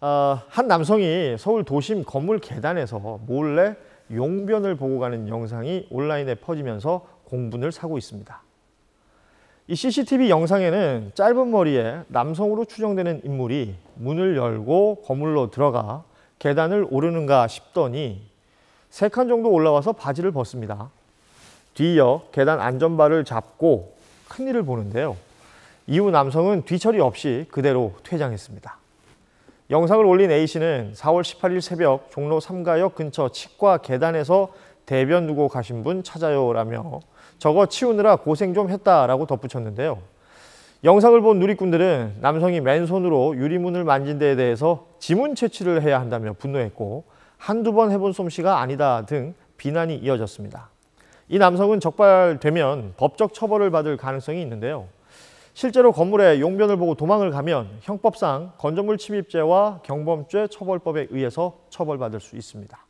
어, 한 남성이 서울 도심 건물 계단에서 몰래 용변을 보고 가는 영상이 온라인에 퍼지면서 공분을 사고 있습니다. 이 CCTV 영상에는 짧은 머리에 남성으로 추정되는 인물이 문을 열고 건물로 들어가 계단을 오르는가 싶더니 세 칸 정도 올라와서 바지를 벗습니다. 뒤이어 계단 안전바를 잡고 큰일을 보는데요. 이후 남성은 뒤처리 없이 그대로 퇴장했습니다. 영상을 올린 A씨는 4월 18일 새벽 종로 3가역 근처 치과 계단에서 대변 누고 가신 분 찾아요라며 저거 치우느라 고생 좀 했다라고 덧붙였는데요. 영상을 본 누리꾼들은 남성이 맨손으로 유리문을 만진 데에 대해서 지문 채취를 해야 한다며 분노했고 한두 번 해본 솜씨가 아니다 등 비난이 이어졌습니다. 이 남성은 적발되면 법적 처벌을 받을 가능성이 있는데요. 실제로 건물에 용변을 보고 도망을 가면 형법상 건조물 침입죄와 경범죄 처벌법에 의해서 처벌받을 수 있습니다.